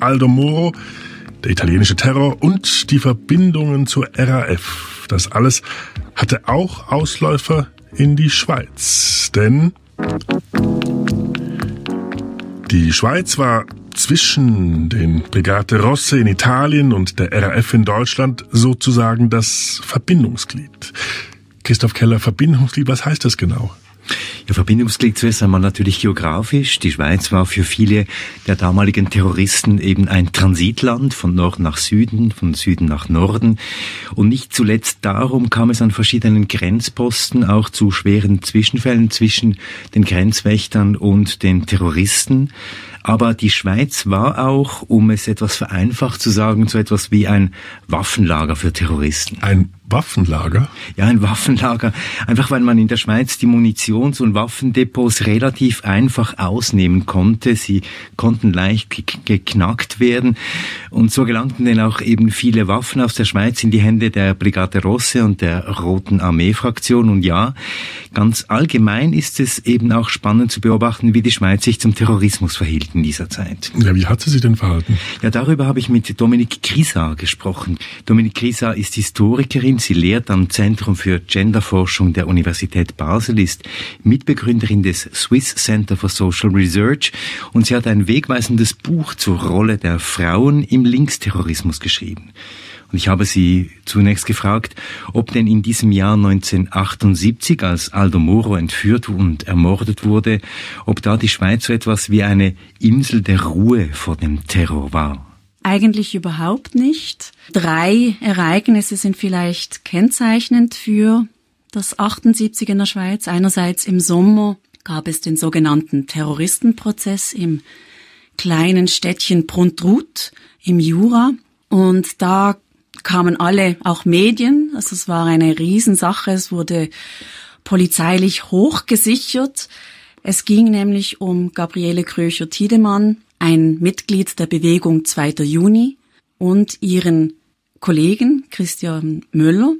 Aldo Moro, der italienische Terror und die Verbindungen zur RAF. Das alles hatte auch Ausläufer in die Schweiz, denn die Schweiz war zwischen den Brigate Rosse in Italien und der RAF in Deutschland sozusagen das Verbindungsglied. Christoph Keller, Verbindungsglied, was heißt das genau? Ja, Verbindungsglied zuerst einmal natürlich geografisch. Die Schweiz war für viele der damaligen Terroristen eben ein Transitland von Nord nach Süden, von Süden nach Norden. Und nicht zuletzt darum kam es an verschiedenen Grenzposten auch zu schweren Zwischenfällen zwischen den Grenzwächtern und den Terroristen. Aber die Schweiz war auch, um es etwas vereinfacht zu sagen, so etwas wie ein Waffenlager für Terroristen. Ein Waffenlager? Ja, ein Waffenlager. Einfach weil man in der Schweiz die Munitions- und Waffendepots relativ einfach ausnehmen konnte. Sie konnten leicht geknackt werden. Und so gelangten denn auch eben viele Waffen aus der Schweiz in die Hände der Brigade Rosse und der Roten Armee-Fraktion. Und ja, ganz allgemein ist es eben auch spannend zu beobachten, wie die Schweiz sich zum Terrorismus verhielt in dieser Zeit. Ja, wie hat sie sich denn verhalten? Ja, darüber habe ich mit Dominik Krisa gesprochen. Dominik Krisa ist Historikerin. Sie lehrt am Zentrum für Genderforschung der Universität Basel, ist Mitbegründerin des Swiss Center for Social Research und sie hat ein wegweisendes Buch zur Rolle der Frauen im Linksterrorismus geschrieben. Und ich habe sie zunächst gefragt, ob denn in diesem Jahr 1978, als Aldo Moro entführt und ermordet wurde, ob da die Schweiz so etwas wie eine Insel der Ruhe vor dem Terror war. Eigentlich überhaupt nicht. Drei Ereignisse sind vielleicht kennzeichnend für das 78 in der Schweiz. Einerseits im Sommer gab es den sogenannten Terroristenprozess im kleinen Städtchen Pruntrut im Jura. Und da kamen alle, auch Medien. Also es war eine Riesensache. Es wurde polizeilich hochgesichert. Es ging nämlich um Gabriele Kröcher-Tiedemann, ein Mitglied der Bewegung 2. Juni und ihren Kollegen Christian Müller.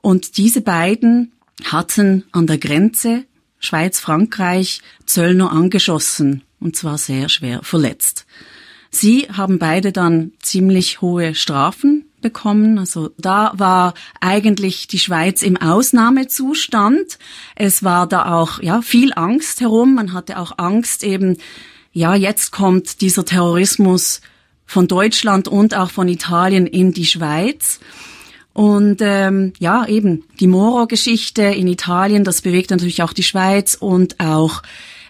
Und diese beiden hatten an der Grenze Schweiz-Frankreich Zöllner angeschossen und zwar sehr schwer verletzt. Sie haben beide dann ziemlich hohe Strafen bekommen. Also da war eigentlich die Schweiz im Ausnahmezustand. Es war da auch ja viel Angst herum. Man hatte auch Angst eben, ja jetzt kommt dieser Terrorismus von Deutschland und auch von Italien in die Schweiz. Und ähm, ja, eben die Moro-Geschichte in Italien, das bewegt natürlich auch die Schweiz und auch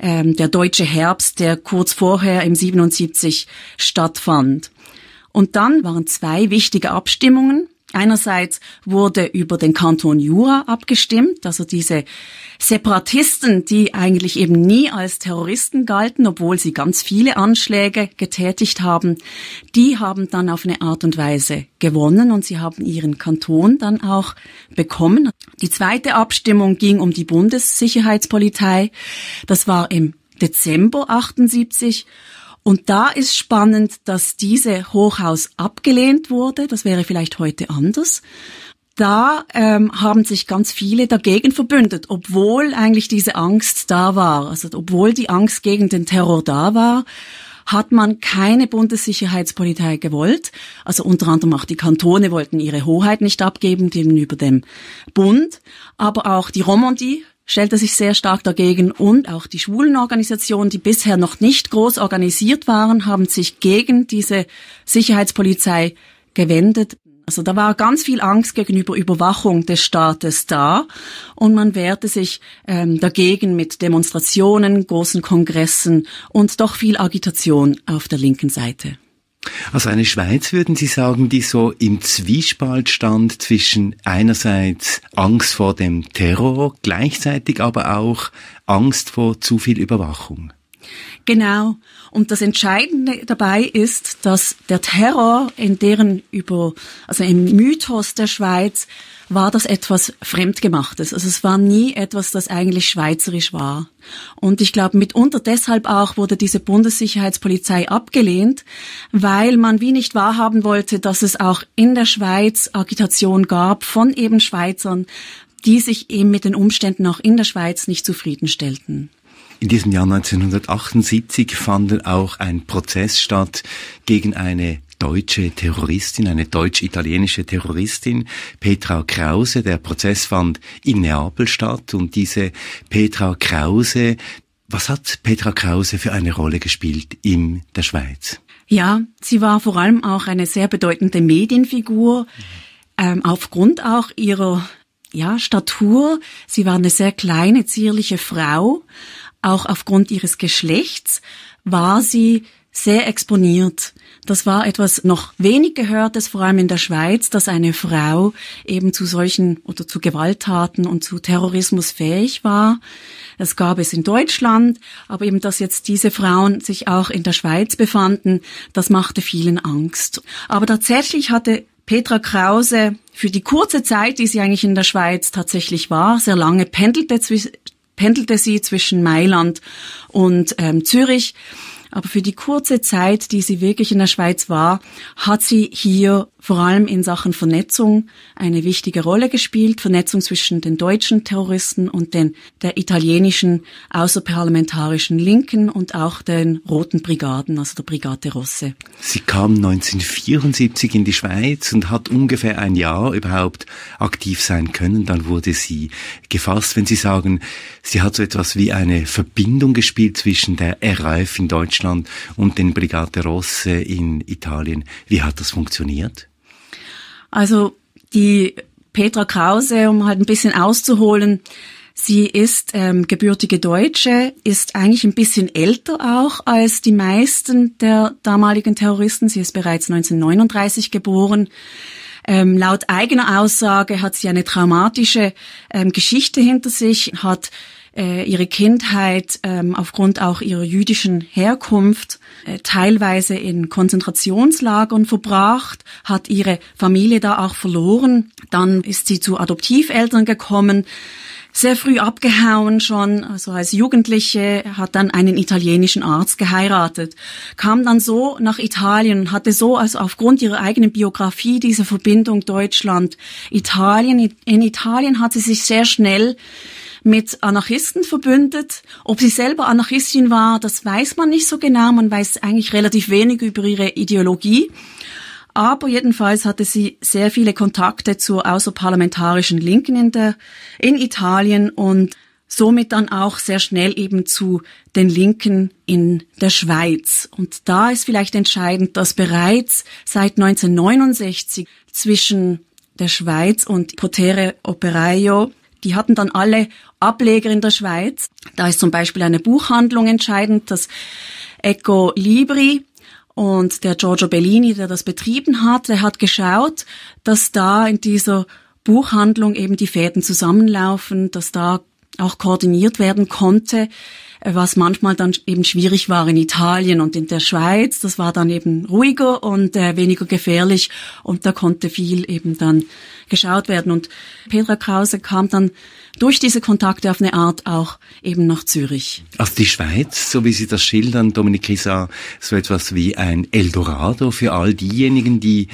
ähm, der deutsche Herbst, der kurz vorher im 77 stattfand. Und dann waren zwei wichtige Abstimmungen. Einerseits wurde über den Kanton Jura abgestimmt, also diese Separatisten, die eigentlich eben nie als Terroristen galten, obwohl sie ganz viele Anschläge getätigt haben, die haben dann auf eine Art und Weise gewonnen und sie haben ihren Kanton dann auch bekommen. Die zweite Abstimmung ging um die Bundessicherheitspolizei. Das war im Dezember 78 und da ist spannend, dass diese Hochhaus abgelehnt wurde. Das wäre vielleicht heute anders. Da ähm, haben sich ganz viele dagegen verbündet, obwohl eigentlich diese Angst da war. Also obwohl die Angst gegen den Terror da war, hat man keine Bundessicherheitspolizei gewollt. Also unter anderem auch die Kantone wollten ihre Hoheit nicht abgeben gegenüber dem Bund, aber auch die Romandie stellte sich sehr stark dagegen und auch die schwulen Organisationen, die bisher noch nicht groß organisiert waren, haben sich gegen diese Sicherheitspolizei gewendet. Also da war ganz viel Angst gegenüber Überwachung des Staates da und man wehrte sich ähm, dagegen mit Demonstrationen, großen Kongressen und doch viel Agitation auf der linken Seite. Also eine Schweiz, würden Sie sagen, die so im Zwiespalt stand zwischen einerseits Angst vor dem Terror, gleichzeitig aber auch Angst vor zu viel Überwachung. Genau. Und das Entscheidende dabei ist, dass der Terror in deren über, also im Mythos der Schweiz, war das etwas Fremdgemachtes. Also es war nie etwas, das eigentlich schweizerisch war. Und ich glaube, mitunter deshalb auch wurde diese Bundessicherheitspolizei abgelehnt, weil man wie nicht wahrhaben wollte, dass es auch in der Schweiz Agitation gab von eben Schweizern, die sich eben mit den Umständen auch in der Schweiz nicht zufriedenstellten. In diesem Jahr 1978 fand auch ein Prozess statt gegen eine deutsche Terroristin, eine deutsch-italienische Terroristin, Petra Krause. Der Prozess fand in Neapel statt und diese Petra Krause, was hat Petra Krause für eine Rolle gespielt in der Schweiz? Ja, sie war vor allem auch eine sehr bedeutende Medienfigur, ähm, aufgrund auch ihrer ja, Statur. Sie war eine sehr kleine, zierliche Frau, auch aufgrund ihres Geschlechts war sie sehr exponiert. Das war etwas noch wenig gehörtes, vor allem in der Schweiz, dass eine Frau eben zu solchen oder zu Gewalttaten und zu Terrorismus fähig war. Es gab es in Deutschland, aber eben, dass jetzt diese Frauen sich auch in der Schweiz befanden, das machte vielen Angst. Aber tatsächlich hatte Petra Krause für die kurze Zeit, die sie eigentlich in der Schweiz tatsächlich war, sehr lange pendelte zwischen pendelte sie zwischen Mailand und ähm, Zürich. Aber für die kurze Zeit, die sie wirklich in der Schweiz war, hat sie hier vor allem in Sachen Vernetzung eine wichtige Rolle gespielt, Vernetzung zwischen den deutschen Terroristen und den der italienischen außerparlamentarischen Linken und auch den Roten Brigaden, also der Brigade Rosse. Sie kam 1974 in die Schweiz und hat ungefähr ein Jahr überhaupt aktiv sein können. Dann wurde sie gefasst, wenn Sie sagen, sie hat so etwas wie eine Verbindung gespielt zwischen der RAF in Deutschland und den Brigade Rosse in Italien. Wie hat das funktioniert? Also die Petra Krause, um halt ein bisschen auszuholen, sie ist ähm, gebürtige Deutsche, ist eigentlich ein bisschen älter auch als die meisten der damaligen Terroristen. Sie ist bereits 1939 geboren. Ähm, laut eigener Aussage hat sie eine traumatische ähm, Geschichte hinter sich, hat äh, ihre Kindheit ähm, aufgrund auch ihrer jüdischen Herkunft äh, teilweise in Konzentrationslagern verbracht, hat ihre Familie da auch verloren. Dann ist sie zu Adoptiveltern gekommen, sehr früh abgehauen schon, also als Jugendliche, hat dann einen italienischen Arzt geheiratet, kam dann so nach Italien hatte so also aufgrund ihrer eigenen Biografie diese Verbindung Deutschland-Italien. In Italien hat sie sich sehr schnell mit Anarchisten verbündet. Ob sie selber Anarchistin war, das weiß man nicht so genau. Man weiß eigentlich relativ wenig über ihre Ideologie. Aber jedenfalls hatte sie sehr viele Kontakte zur außerparlamentarischen Linken in, der, in Italien und somit dann auch sehr schnell eben zu den Linken in der Schweiz. Und da ist vielleicht entscheidend, dass bereits seit 1969 zwischen der Schweiz und Potere Operaio die hatten dann alle Ableger in der Schweiz. Da ist zum Beispiel eine Buchhandlung entscheidend, das Eco Libri. Und der Giorgio Bellini, der das betrieben hat, der hat geschaut, dass da in dieser Buchhandlung eben die Fäden zusammenlaufen, dass da auch koordiniert werden konnte, äh, was manchmal dann eben schwierig war in Italien und in der Schweiz. Das war dann eben ruhiger und äh, weniger gefährlich und da konnte viel eben dann geschaut werden. Und Petra Krause kam dann durch diese Kontakte auf eine Art auch eben nach Zürich. Also die Schweiz, so wie Sie das schildern, Dominik Kisa, so etwas wie ein Eldorado für all diejenigen, die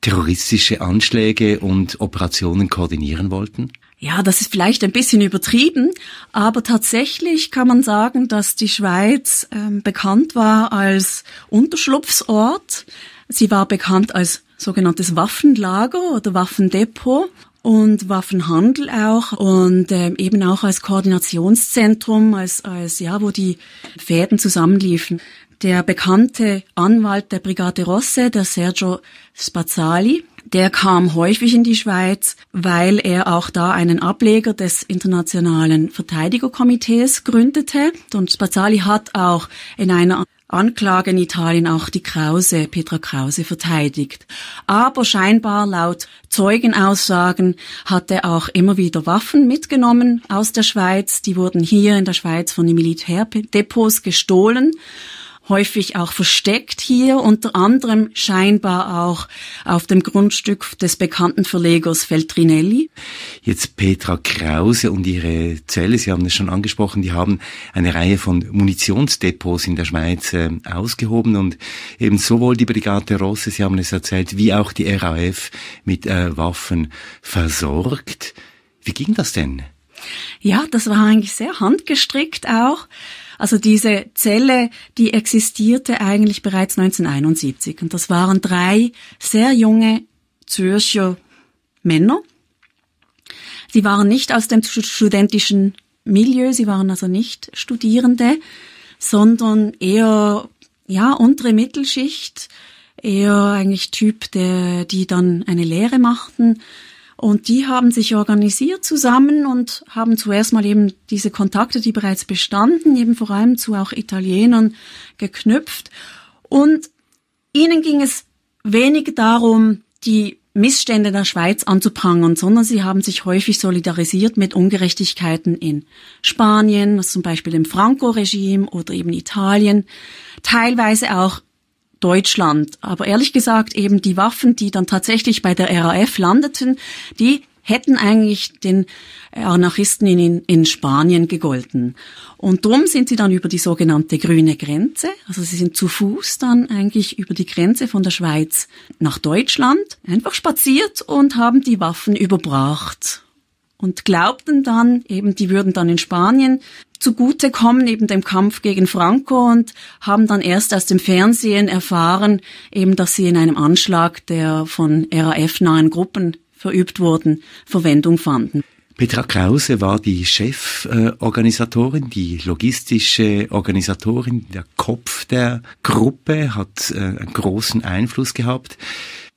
terroristische Anschläge und Operationen koordinieren wollten? ja, das ist vielleicht ein bisschen übertrieben, aber tatsächlich kann man sagen, dass die Schweiz ähm, bekannt war als Unterschlupfsort. Sie war bekannt als sogenanntes Waffenlager oder Waffendepot und Waffenhandel auch und äh, eben auch als Koordinationszentrum, als, als ja, wo die Fäden zusammenliefen. Der bekannte Anwalt der Brigade Rosse, der Sergio Spazzali, der kam häufig in die Schweiz, weil er auch da einen Ableger des Internationalen Verteidigerkomitees gründete. Und Spazzali hat auch in einer Anklage in Italien auch die Krause, Petra Krause, verteidigt. Aber scheinbar laut Zeugenaussagen hat er auch immer wieder Waffen mitgenommen aus der Schweiz. Die wurden hier in der Schweiz von den Militärdepots gestohlen häufig auch versteckt hier, unter anderem scheinbar auch auf dem Grundstück des bekannten Verlegers Feltrinelli. Jetzt Petra Krause und ihre Zelle, Sie haben es schon angesprochen, die haben eine Reihe von Munitionsdepots in der Schweiz äh, ausgehoben und eben sowohl die Brigade Rosse, Sie haben es erzählt, wie auch die RAF mit äh, Waffen versorgt. Wie ging das denn? Ja, das war eigentlich sehr handgestrickt auch. Also diese Zelle, die existierte eigentlich bereits 1971 und das waren drei sehr junge Zürcher Männer. Sie waren nicht aus dem studentischen Milieu, sie waren also nicht Studierende, sondern eher ja untere Mittelschicht, eher eigentlich Typ, der die dann eine Lehre machten und die haben sich organisiert zusammen und haben zuerst mal eben diese Kontakte, die bereits bestanden, eben vor allem zu auch Italienern geknüpft. Und ihnen ging es wenig darum, die Missstände der Schweiz anzuprangern, sondern sie haben sich häufig solidarisiert mit Ungerechtigkeiten in Spanien, zum Beispiel im Franco-Regime oder eben Italien, teilweise auch Deutschland. Aber ehrlich gesagt, eben die Waffen, die dann tatsächlich bei der RAF landeten, die hätten eigentlich den äh, Anarchisten in, in Spanien gegolten. Und drum sind sie dann über die sogenannte grüne Grenze, also sie sind zu Fuß dann eigentlich über die Grenze von der Schweiz nach Deutschland, einfach spaziert und haben die Waffen überbracht. Und glaubten dann eben, die würden dann in Spanien zugutekommen, eben dem Kampf gegen Franco und haben dann erst aus dem Fernsehen erfahren, eben, dass sie in einem Anschlag, der von RAF-nahen Gruppen verübt wurden, Verwendung fanden. Petra Krause war die Cheforganisatorin, die logistische Organisatorin, der Kopf der Gruppe, hat äh, einen großen Einfluss gehabt.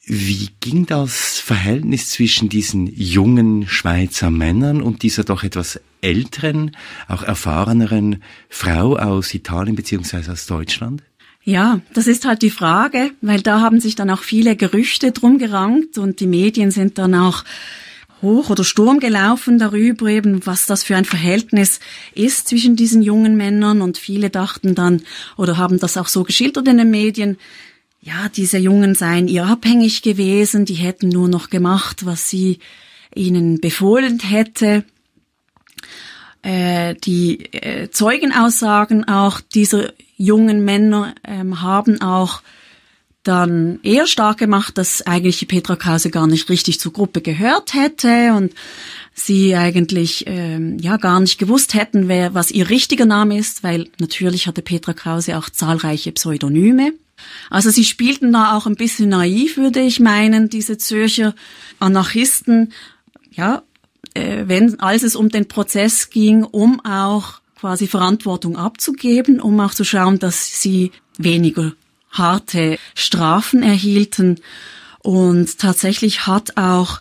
Wie ging das Verhältnis zwischen diesen jungen Schweizer Männern und dieser doch etwas älteren, auch erfahreneren Frau aus Italien beziehungsweise aus Deutschland? Ja, das ist halt die Frage, weil da haben sich dann auch viele Gerüchte drum gerankt und die Medien sind dann auch hoch oder Sturm gelaufen darüber eben, was das für ein Verhältnis ist zwischen diesen jungen Männern und viele dachten dann oder haben das auch so geschildert in den Medien, ja, diese Jungen seien ihr abhängig gewesen, die hätten nur noch gemacht, was sie ihnen befohlen hätte äh, die äh, Zeugenaussagen auch dieser jungen Männer ähm, haben auch dann eher stark gemacht, dass eigentlich die Petra Krause gar nicht richtig zur Gruppe gehört hätte und sie eigentlich ähm, ja gar nicht gewusst hätten, wer was ihr richtiger Name ist, weil natürlich hatte Petra Krause auch zahlreiche Pseudonyme. Also sie spielten da auch ein bisschen naiv, würde ich meinen, diese Zürcher Anarchisten. Ja, äh, wenn, als es um den Prozess ging, um auch quasi Verantwortung abzugeben, um auch zu schauen, dass sie weniger harte Strafen erhielten. Und tatsächlich hat auch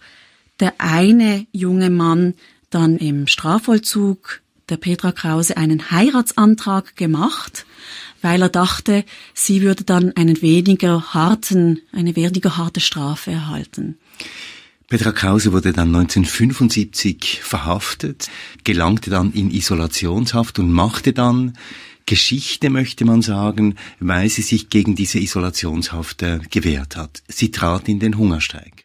der eine junge Mann dann im Strafvollzug der Petra Krause einen Heiratsantrag gemacht, weil er dachte, sie würde dann einen weniger harten, eine weniger harte Strafe erhalten. Petra Krause wurde dann 1975 verhaftet, gelangte dann in Isolationshaft und machte dann Geschichte, möchte man sagen, weil sie sich gegen diese Isolationshaft äh, gewehrt hat. Sie trat in den Hungerstreik.